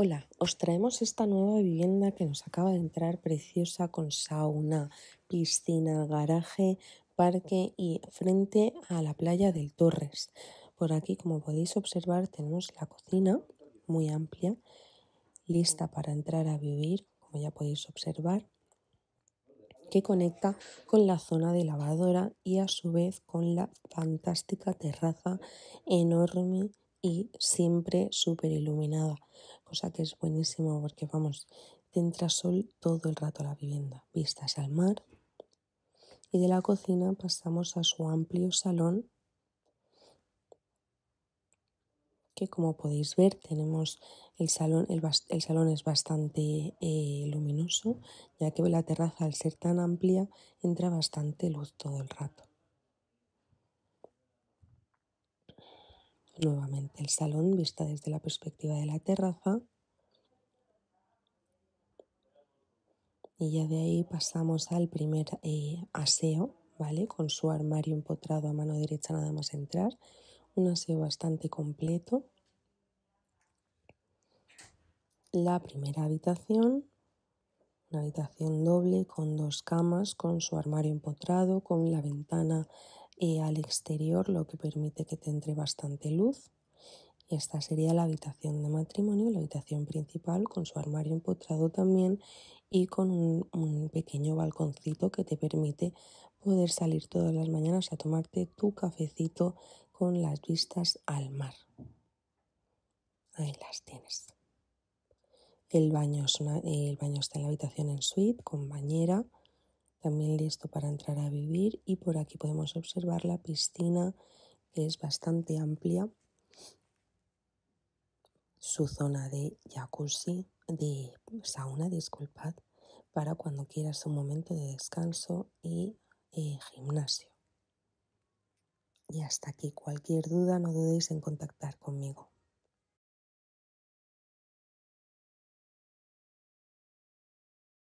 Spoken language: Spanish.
Hola, os traemos esta nueva vivienda que nos acaba de entrar preciosa con sauna, piscina, garaje, parque y frente a la playa del Torres. Por aquí, como podéis observar, tenemos la cocina muy amplia, lista para entrar a vivir, como ya podéis observar, que conecta con la zona de lavadora y a su vez con la fantástica terraza enorme y siempre súper iluminada, cosa que es buenísimo porque vamos, te entra sol todo el rato a la vivienda, vistas al mar y de la cocina pasamos a su amplio salón que como podéis ver tenemos el salón, el, salón es bastante eh, luminoso ya que la terraza al ser tan amplia entra bastante luz todo el rato. Nuevamente el salón vista desde la perspectiva de la terraza. Y ya de ahí pasamos al primer eh, aseo, ¿vale? Con su armario empotrado a mano derecha nada más entrar. Un aseo bastante completo. La primera habitación, una habitación doble con dos camas, con su armario empotrado, con la ventana al exterior, lo que permite que te entre bastante luz. Y esta sería la habitación de matrimonio, la habitación principal, con su armario empotrado también y con un, pequeño balconcito que te permite poder salir todas las mañanas a tomarte tu cafecito con las vistas al mar. Ahí las tienes. El baño, el baño está en la habitación en suite con bañera también listo para entrar a vivir y por aquí podemos observar la piscina que es bastante amplia, su zona de jacuzzi, de sauna, disculpad, para cuando quieras un momento de descanso y eh, gimnasio. Y hasta aquí cualquier duda no dudéis en contactar conmigo.